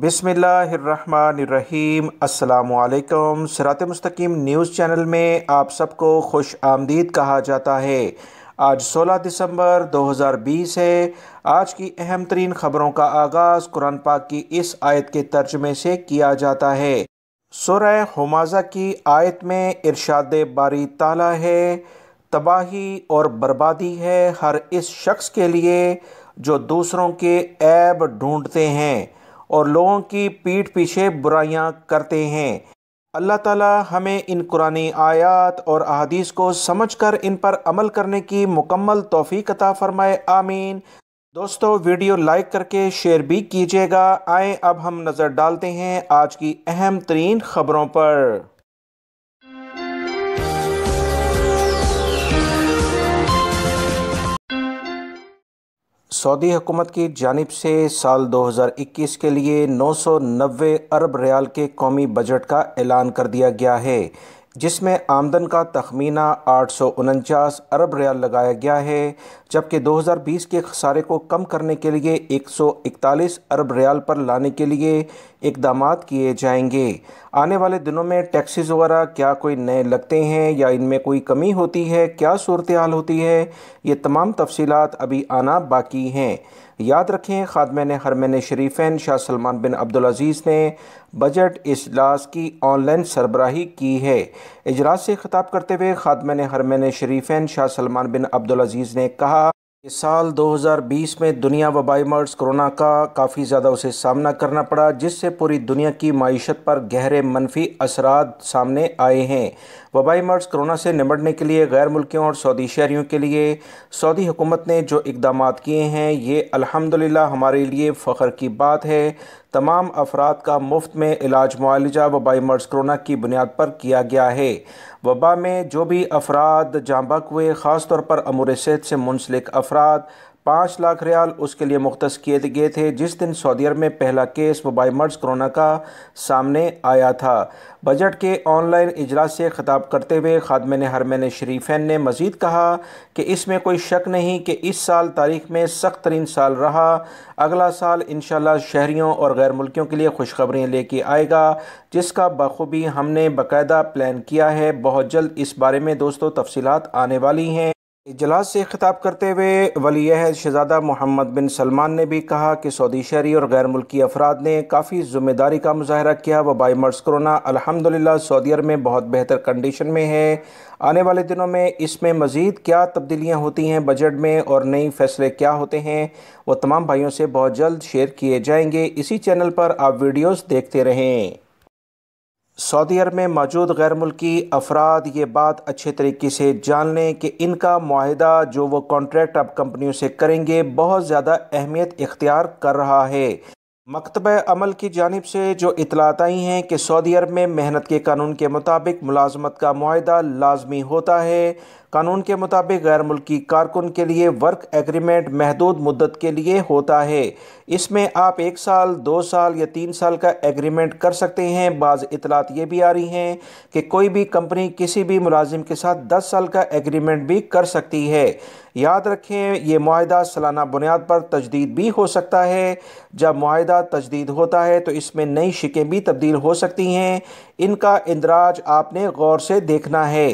बिसमीम् अल्लाम सरात मस्तकीम news channel में आप सबको खुश आमदीद कहा जाता है आज 16 दिसंबर 2020 है आज की अहम तरीन ख़बरों का आगाज़ कुरान पाक की इस आयत के तर्जमे से किया जाता है सुरह हमाजा की आयत में इरशाद बारी ताला है तबाही और बर्बादी है हर इस शख्स के लिए जो दूसरों के ऐब ढूंढते हैं और लोगों की पीठ पीछे बुराइयां करते हैं अल्लाह ताला हमें इन कुरान आयात और अहदीस को समझकर इन पर अमल करने की मुकम्मल तोफ़ी अता फ़रमाए आमीन दोस्तों वीडियो लाइक करके शेयर भी कीजिएगा आए अब हम नज़र डालते हैं आज की अहम तरीन ख़बरों पर सऊदी हुकूमत की जानब से साल 2021 के लिए 990 अरब रियाल के कौमी बजट का ऐलान कर दिया गया है जिसमें आमदन का तखमीना आठ अरब रियाल लगाया गया है जबकि 2020 के खसारे को कम करने के लिए 141 अरब रियाल पर लाने के लिए इकदाम किए जाएंगे आने वाले दिनों में टैक्सीज वगैरह क्या कोई नए लगते हैं या इनमें कोई कमी होती है क्या सूरत हाल होती है ये तमाम तफसीत अभी आना बाकी हैं याद रखें खादमैन हरमैन शरीफन शाह सलमान बिन अब्दुल अज़ीज़ ने बजट इजलास की ऑनलाइन सरबराही की है इजलास से खिताब करते हुए खादमन हरमन शरीफन शाह सलमान बिन अब्दुलज़ीज़ ने कहा कि साल 2020 में दुनिया वबाई मर्ज कोरोना का काफ़ी ज़्यादा उसे सामना करना पड़ा जिससे पूरी दुनिया की मीशत पर गहरे मनफी असरा सामने आए हैं वबाई मर्ज कोरोना से निमटने के लिए गैर मुल्कियों और सऊदी शहरीों के लिए सऊदी हुकूमत ने जो इकदाम किए हैं ये अलहमदिल्ला हमारे लिए फ़ख्र की बात है तमाम अफराद का मुफ्त में इलाज मुआलजा वबाई मर्ज कोरोना की बुनियाद पर किया गया है वबा में जो भी अफराद जाँबक हुए ख़ास तौर पर अमूर सेहत से मुंसलिक अफराद पाँच लाख रियाल उसके लिए मुख्त किए गए थे जिस दिन सऊदी अरब में पहला केस वबाई मर्ज कोरोना का सामने आया था बजट के ऑनलाइन इजलास से खिताब करते हुए खादम हरमैन शरीफेन ने मजीद कहा कि इसमें कोई शक नहीं कि इस साल तारीख में सख्त तरीन साल रहा अगला साल इन शहरीों और गैर मुल्कियों के लिए खुशखबरियाँ लेके आएगा जिसका बखूबी हमने बाकायदा प्लान किया है बहुत जल्द इस बारे में दोस्तों तफसीत आने वाली हैं इजलास से खिताब करते हुए वली अहद शहजादा मोहम्मद बिन सलमान ने भी कहा कि सऊदी शहरी और गैर मुल्की अफराद ने काफ़ी जिम्मेदारी का मुजाहरा किया वबाई मर्ज करोना अलहमदिल्ला सऊदी अरब में बहुत बेहतर कंडीशन में है आने वाले दिनों में इसमें मज़ीद क्या तब्दीलियाँ होती हैं बजट में और नए फैसले क्या होते हैं वो तमाम भाइयों से बहुत जल्द शेयर किए जाएंगे इसी चैनल पर आप वीडियोज़ देखते रहें सऊदी अरब में मौजूद गैर मुल्की अफराद ये बात अच्छे तरीके से जान लें कि इनका माहिदा जो वो कॉन्ट्रैक्ट अब कंपनियों से करेंगे बहुत ज़्यादा अहमियत इख्तियार कर रहा है मकतब अमल की जानब से जो इतलात आई हैं कि सऊदी अरब में मेहनत के कानून के मुताबिक मुलाजमत का माहदा लाजमी होता है कानून के मुताबिक गैर मुल्की कारकुन के लिए वर्क एग्रीमेंट महदूद मुद्दत के लिए होता है इसमें आप एक साल दो साल या तीन साल का एग्रीमेंट कर सकते हैं बाज़ इतलात ये भी आ रही हैं कि कोई भी कंपनी किसी भी मुलाजिम के साथ दस साल का एग्रीमेंट भी कर सकती है याद रखें यह माहा सालाना बुनियाद पर तजदीद भी हो सकता है जब माहा तजदीद होता है तो इसमें नई शिकें भी तब्दील हो सकती हैं इनका इंदराज आपने गौर से देखना है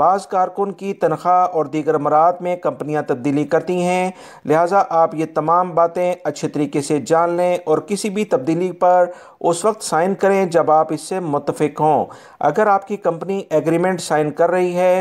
बाज़ कारकुन की तनख्वाह और दीगर मराद में कंपनियां तब्दीली करती हैं लिहाजा आप ये तमाम बातें अच्छे तरीके से जान लें और किसी भी तब्दीली पर उस वक्त साइन करें जब आप इससे मुतफिक हों अगर आपकी कंपनी एग्रीमेंट साइन कर रही है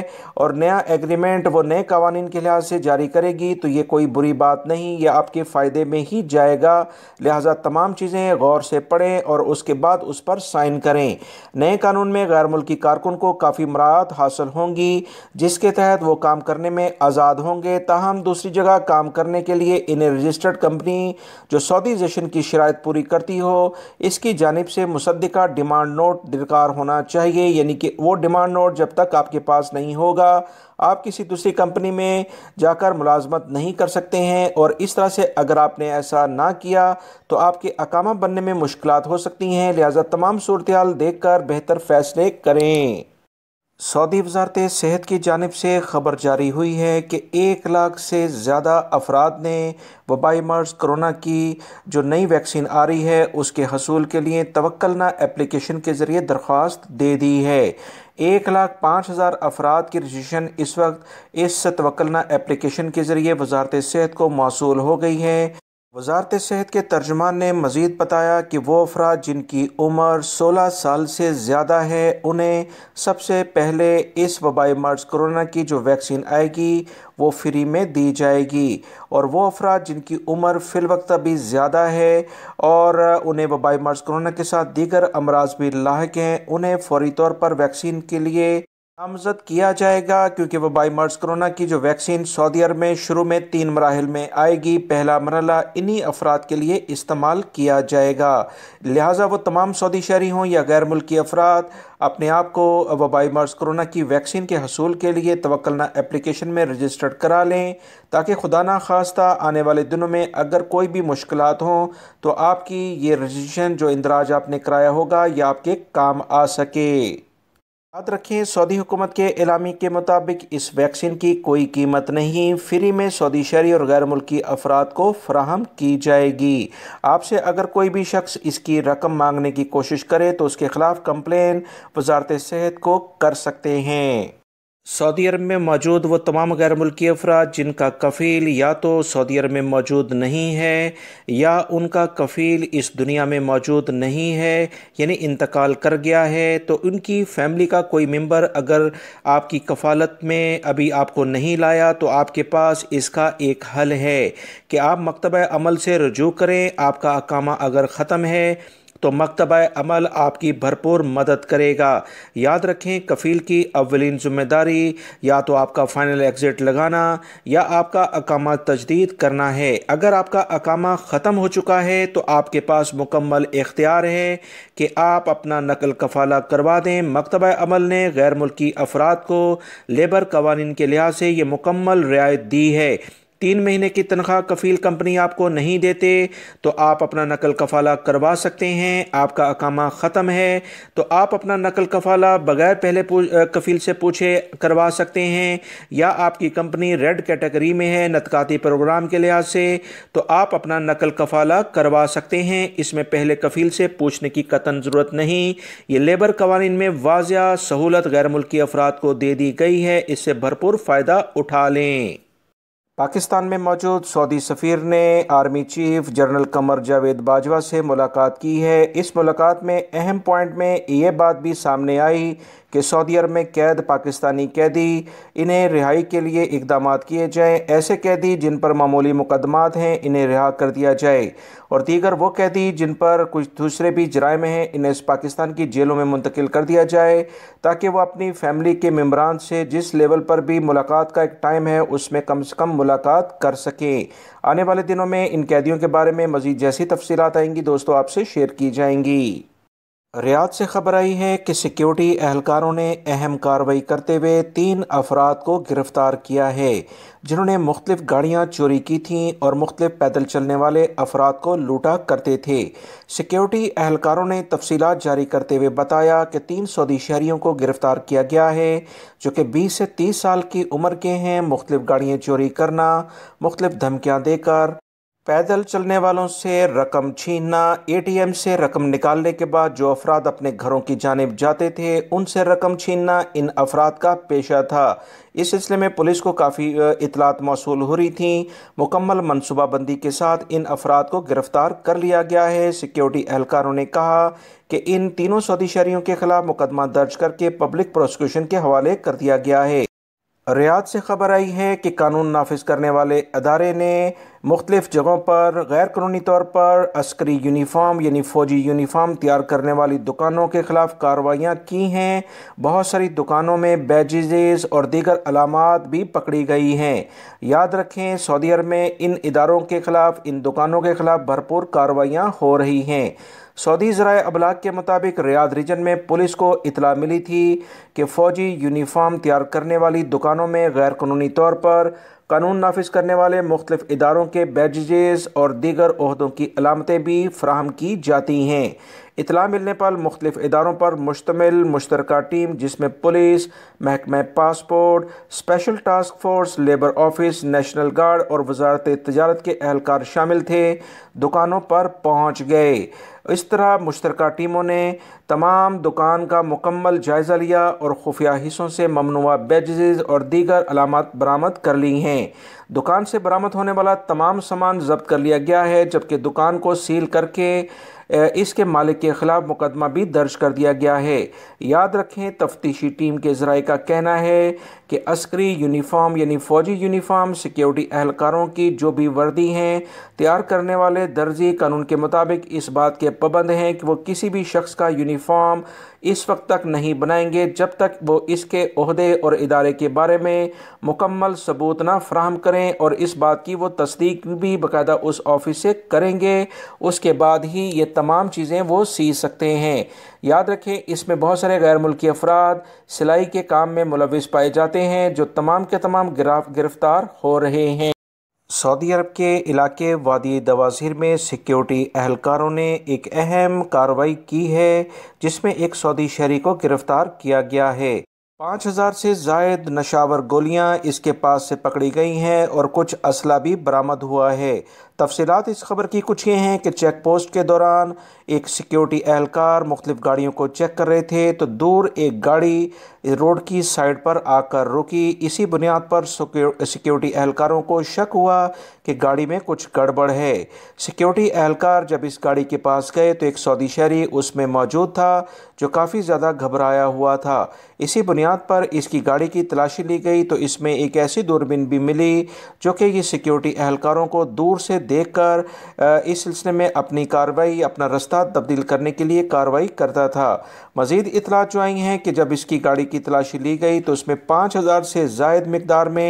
और नया एग्रीमेंट वो नए कवानीन के लिहाज से जारी करेगी तो ये कोई बुरी बात नहीं यह आपके फ़ायदे में ही जाएगा लिहाजा तमाम चीज़ें गौर से पढ़ें और उसके बाद उस पर साइन करें नए नए कानून में गैर मुल्की कारकुन को काफ़ी मराहत हासिल होंगी जिसके तहत वो काम करने में आज़ाद होंगे ताहम दूसरी जगह काम करने के लिए इन्हें रजिस्टर्ड कंपनी जो जशन की शराय पूरी करती हो इसकी जानब से मुसदा डिमांड नोट दरकार होना चाहिए यानी कि वो डिमांड नोट जब तक आपके पास नहीं होगा आप किसी दूसरी कंपनी में जाकर मुलाजमत नहीं कर सकते हैं और इस तरह से अगर आपने ऐसा ना किया तो आपके अकामा बनने में मुश्किल हो सकती हैं लिहाजा तमाम सूरत देख कर बेहतर बेहतर फैसले करें सऊदी वजारत सेहत की जानब से खबर जारी हुई है कि एक लाख से ज़्यादा अफराद ने वबाई मर्ज करोना की जो नई वैक्सीन आ रही है उसके हसूल के लिए तवक्लना एप्लीकेशन के ज़रिए दरख्वास्त दे दी है एक लाख पाँच हज़ार अफराद की रजिस्ट्रेशन इस वक्त इस तवक्लना एप्लीकेशन के ज़रिए वजारत सेहत को मौसू हो गई है वजारत सेहत के तर्जमान ने मज़ीद बताया कि वो अफराद जिनकी उम्र सोलह साल से ज़्यादा है उन्हें सबसे पहले इस वबाई मर्ज कोरोना की जो वैक्सीन आएगी वो फ्री में दी जाएगी और वो अफराद जिनकी उम्र फ़िलवक्त अभी ज़्यादा है और उन्हें वबाई मर्ज कोरोना के साथ दीगर अमराज भी लाक हैं उन्हें फौरी तौर पर वैक्सीन के लिए नामजद किया जाएगा क्योंकि बाई मर्ज कोरोना की जो वैक्सीन सऊदी अरब में शुरू में तीन मराहल में आएगी पहला मरला इन्हीं अफराद के लिए इस्तेमाल किया जाएगा लिहाजा वो तमाम सऊदी शहरी हों या गैर मुल्की अफराद अपने आप को वबाई मर्ज कोरोना की वैक्सीन के हसूल के लिए तवक्लना एप्लीकेशन में रजिस्टर्ड करा लें ताकि खुदा ना खास्ता आने वाले दिनों में अगर कोई भी मुश्किल हों तो आपकी ये रजिस्ट्रेशन जो इंदराज आपने कराया होगा यह आपके काम आ सके याद रखें सऊदी हुकूमत के इलामी के मुताबिक इस वैक्सीन की कोई कीमत नहीं फ्री में सऊदी शहरी और गैर मुल्की अफराद को फ्राहम की जाएगी आपसे अगर कोई भी शख्स इसकी रकम मांगने की कोशिश करे तो उसके खिलाफ कंप्लेन वजारत सेहत को कर सकते हैं सऊदी अरब में मौजूद वो तमाम गैर मुल्की अफराद जिनका कफ़ील या तो सऊदी अरब में मौजूद नहीं है या उनका कफ़ील इस दुनिया में मौजूद नहीं है यानी इंतकाल कर गया है तो उनकी फ़ैमिली का कोई मेंबर अगर आपकी कफ़ालत में अभी आपको नहीं लाया तो आपके पास इसका एक हल है कि आप मकतब अमल से रजू करें आपका अकामा अगर ख़त्म है तो मकतब अमल आपकी भरपूर मदद करेगा याद रखें कफ़ील की अवलिन ज़िम्मेदारी या तो आपका फ़ाइनल एग्ज़िट लगाना या आपका अकामा तजदीद करना है अगर आपका अकामा ख़त्म हो चुका है तो आपके पास मुकम्मल इख्तियार है कि आप अपना नकल कफाला करवा दें मकतब अमल ने गैर मुल्की अफराद को लेबर कवानीन के लिहाज से ये मुकम्मल रियायत दी है तीन महीने की तनख्वाह कफील कंपनी आपको नहीं देते तो आप अपना नकल कफाला करवा सकते हैं आपका अकामा ख़त्म है तो आप अपना नकल कफाला बगैर पहले कफील से पूछे करवा सकते हैं या आपकी कंपनी रेड कैटेगरी में है नतकाती प्रोग्राम के लिहाज से तो आप अपना नकल कफाला करवा सकते हैं इसमें पहले कफील से पूछने की कतन ज़रूरत नहीं ये लेबर कवानीन में वाजिया सहूलत गैर मुल्की अफराद को दे दी गई है इससे भरपूर फ़ायदा उठा लें पाकिस्तान में मौजूद सऊदी सफ़ीर ने army chief general Qamar Javed Bajwa से मुलाकात की है इस मुलाकात में अहम पॉइंट में ये बात भी सामने आई कि सऊदी अरब में कैद पाकिस्तानी कैदी इन्हें रिहाई के लिए इकदाम किए जाएँ ऐसे कैदी जिन पर मामूली मुकदमात हैं इन्हें रिहा कर दिया जाए और दीगर वो कैदी जिन पर कुछ दूसरे भी में हैं इन्हें इस पाकिस्तान की जेलों में मुंतकिल कर दिया जाए ताकि वह अपनी फैमिली के मम्बरान से जिस लेवल पर भी मुलाकात का एक टाइम है उसमें कम से कम मुलाकात कर सकें आने वाले दिनों में इन कैदियों के बारे में मज़ीद जैसी तफसीत आएंगी दोस्तों आपसे शेयर की जाएंगी रियाद से खबर आई है कि सिक्योरिटी एहलकारों ने अहम कार्रवाई करते हुए तीन अफराद को गिरफ्तार किया है जिन्होंने मुख्तलिफ गाड़ियां चोरी की थीं और मुख्तलिफ पैदल चलने वाले अफराद को लूटा करते थे सिक्योरिटी एहलकारों ने तफसीत जारी करते हुए बताया कि तीन सऊदी शहरीों को गिरफ्तार किया गया है जो कि बीस से तीस साल की उम्र के हैं मुख्तलिफ गाड़ियाँ चोरी करना मुख्तलिफ धमकियाँ देकर पैदल चलने वालों से रकम छीनना एटीएम से रकम निकालने के बाद जो अफराद अपने घरों की जानब जाते थे उनसे रकम छीनना इन अफराद का पेशा था इस सिलसिले में पुलिस को काफ़ी इतलात मौसू हो रही थी मुकम्मल मनसूबाबंदी के साथ इन अफराद को गिरफ़्तार कर लिया गया है सिक्योरिटी एहलकारों ने कहा कि इन तीनों सऊदी शहरीों के खिलाफ मुकदमा दर्ज करके पब्लिक प्रोसिक्यूशन के हवाले कर दिया गया है रियाद से खबर आई है कि कानून नाफिज करने वाले अदारे ने मुख्तलिफ़ जगहों पर गैर कानूनी तौर पर अस्करी यूनिफाम यानी फ़ौजी यूनिफाम तैयार करने वाली दुकानों के ख़िलाफ़ कार्रवाइयाँ की हैं बहुत सारी दुकानों में बैजेज़ और दीगर अलामत भी पकड़ी गई हैं याद रखें सऊदी अरब में इन इदारों के ख़िलाफ़ इन दुकानों के ख़िलाफ़ भरपूर कार्रवाइयाँ हो रही हैं सऊदी ज़राए अबलाग के मुताबिक रियाद रीजन में पुलिस को इतला मिली थी कि फ़ौजी यूनिफाम तैयार करने वाली दुकानों में गैर कानूनी तौर पर कानून नाफिज करने वाले मुख्तफ इदारों के बैजेज़ और दीगर अहदों की अलामतें भी फ्राहम की जाती हैं इतला मिलने पर मुख्त इदारों पर मुश्तमिल मुश्तर टीम जिसमें पुलिस महकमे passport special task force labour office national guard और वजारत तजारत के एहलकार शामिल थे दुकानों पर पहुँच गए इस तरह मुश्तरक टीमों ने तमाम दुकान का मुकम्मल जायज़ा लिया और खुफिया हिस्सों से ममनुआ बैजेज़ और दीगर अलामत बरामद कर ली हैं दुकान से बरामद होने वाला तमाम सामान जब्त कर लिया गया है जबकि दुकान को सील करके इसके मालिक के ख़िलाफ़ मुकदमा भी दर्ज कर दिया गया है याद रखें तफ्तीशी टीम के ज़राए का कहना है कि अस्करी यूनिफॉर्म यानी फ़ौजी यूनिफॉर्म सिक्योरिटी अहलकारों की जो भी वर्दी हैं तैयार करने वाले दर्जी कानून के मुताबिक इस बात के पाबंद हैं कि वो किसी भी शख्स का यूनिफॉर्म इस वक्त तक नहीं बनाएंगे जब तक वो इसके अहदे और इदारे के बारे में मुकम्मल सबूत ना फ्राहम करें और इस बात की वो तस्दीक भी बाकायदा उस ऑफिस से करेंगे उसके बाद ही ये तमाम चीज़ें वो सी सकते हैं याद रखें इसमें बहुत सारे गैर मुल्की अफराद सिलाई के काम में मुलविस पाए जाते हैं जो तमाम के तमाम गिरफ्तार हो रहे हैं सऊदी अरब के इलाके वादी दवासिर में सिक्योरिटी अहलकारों ने एक अहम कार्रवाई की है जिसमें एक सऊदी शहरी को गिरफ्तार किया गया है पाँच हज़ार से जायद नशावर गोलियां इसके पास से पकड़ी गई हैं और कुछ असला भी बरामद हुआ है तफसीत इस खबर की कुछ ये हैं कि चेक पोस्ट के दौरान एक सिक्योरिटी एहलकार मुख्तु गाड़ियों को चेक कर रहे थे तो दूर एक गाड़ी रोड की साइड पर आकर रुकी इसी बुनियाद पर सिक्योरिटी एहलकारों को शक हुआ कि गाड़ी में कुछ गड़बड़ है सिक्योरिटी एहलकार जब इस गाड़ी के पास गए तो एक सऊदी शहरी उसमें मौजूद था जो काफ़ी ज़्यादा घबराया हुआ था इसी बुनियाद पर इसकी गाड़ी की तलाशी ली गई तो इसमें एक ऐसी दूरबीन भी मिली जो कि ये सिक्योरिटी एहलकारों को दूर से देखकर इस सिलसिले में अपनी कार्रवाई अपना रास्ता तब्दील करने के लिए कार्रवाई करता था मज़ीद इतला जो आई हैं कि जब इसकी गाड़ी की तलाशी ली गई तो उसमें पाँच हज़ार से जायद मकदार में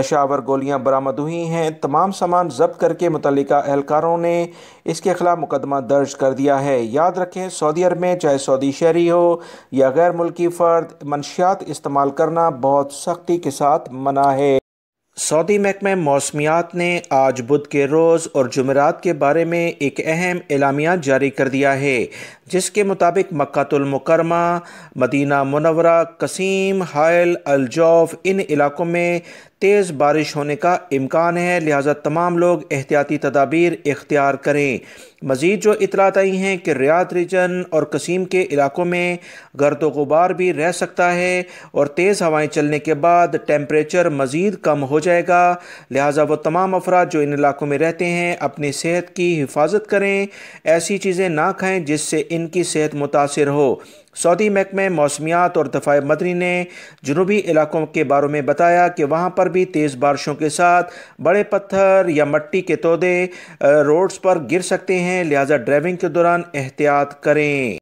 नशावर गोलियाँ बरामद हुई हैं तमाम सामान जब्त करके मुतल एहलकारों ने इसके खिलाफ मुकदमा दर्ज कर दिया है याद रखें सऊदी अरब में चाहे सऊदी शहरी हो या गैर मुल्की फ़र्द मनशियात इस्तेमाल करना बहुत सख्ती के साथ मना है सऊदी महकमे मौसमियात ने आज बुध के रोज़ और जुमेरात के बारे में एक अहम एलामिया जारी कर दिया है जिसके मुताबिक मक्तुलमकरमा मदीना मुनवरा कसीम हायल अलजौफ इन इलाकों में तेज़ बारिश होने का इम्कान है लिहाजा तमाम लोग एहतियाती तदाबीर इख्तियार करें मज़ीद जो इतलात आई हैं कि रियात रिजन और कसीम के इलाकों में गर्द गुबार भी रह सकता है और तेज़ हवाएँ चलने के बाद टेम्परेचर मज़ीद कम हो जाएगा लिहाजा वह तमाम अफराद जो इन इलाकों में रहते हैं अपनी सेहत की हिफाजत करें ऐसी चीज़ें ना खाएँ जिससे इनकी सेहत मुतासर हो सऊदी महकमे मौसमियात और दफ़ाए मदनी ने जनूबी इलाकों के बारे में बताया कि वहाँ पर भी तेज़ बारिशों के साथ बड़े पत्थर या मट्टी के तोदे रोड्स पर गिर सकते हैं लिहाजा ड्राइविंग के दौरान एहतियात करें